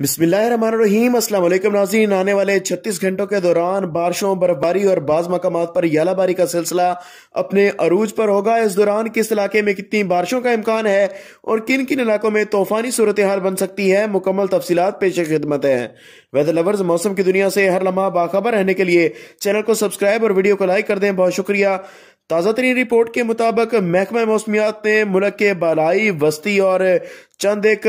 बिस्मिल्लाम असलम नाजीन आने वाले 36 घंटों के दौरान बारिशों बर्फबारी और बाज मकाम पर यालाबारी का सिलसिला अपने अरूज पर होगा इस दौरान किस इलाके में कितनी बारिशों का इम्कान है और किन किन इलाकों में तूफानी सूरत हाल बन सकती है मुकम्मल तफसीत पेश खिदमत है वेदर लवर्स मौसम की दुनिया से हर लम्हा बाखबर रहने के लिए चैनल को सब्सक्राइब और वीडियो को लाइक कर दें बहुत शुक्रिया ताज़ा तरीन रिपोर्ट के मुताबिक महकमा मौसमियात ने मुल्क के बालाई वस्ती और चंद एक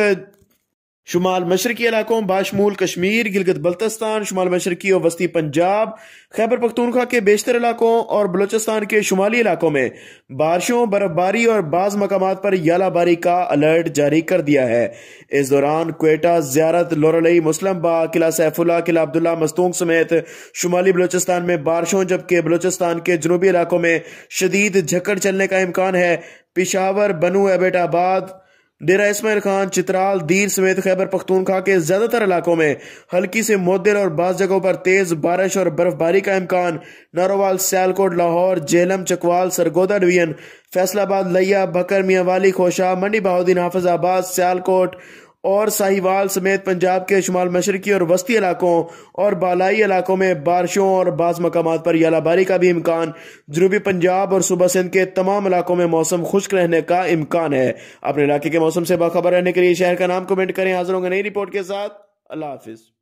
शुमाल मशरकी इलाकों बाशमूल कश्मीर गिलगत बल्तस्तान शुमाल मशरकी और वस्ती पंजाब खैबर पख्तूनखा के बेशतर इलाकों और बलोचिस्तान के शुमाली इलाकों में बारिशों बर्फबारी और बाज़ मकाम पर यालाबारी का अलर्ट जारी कर दिया है इस दौरान कोयटा ज्यारत लोरलई मुस्लमबा किला सैफुल्ला किला अब्दुल्ला मस्तूंग समेत शुमाली बलोचिस्तान में बारिशों जबकि बलोचिस्तान के जनूबी इलाकों में शदीद झक्कड़ चलने का इम्कान है पिशावर बनू एबेटाबाद डेरा इसमाइल खान चित्राल दीर समेत खैबर पख्तूनखा के ज़्यादातर इलाकों में हल्की से मदर और बाज़ जगहों पर तेज़ बारिश और बर्फबारी का इम्कान नारोवाल सियालकोट लाहौर जेलम चकवाल सरगोदा डिवीजन फैसलाबाद लैया भकर वाली खोशा मंडी बहाउद्दीन हाफिजाबाद सियालकोट और साहिवाल समेत पंजाब के शुमाल मशरकी और वस्ती इलाकों और बालाई इलाकों में बारिशों और बाज़ मकाम पर यालाबारी का भी इम्कान जनूबी पंजाब और सुबह सिंध के तमाम इलाकों में मौसम खुश्क रहने का इम्कान है अपने इलाके के मौसम से बाखबर रहने के लिए शहर का नाम कमेंट करें हाजिर होंगे नई रिपोर्ट के साथ अल्लाह हाफिज़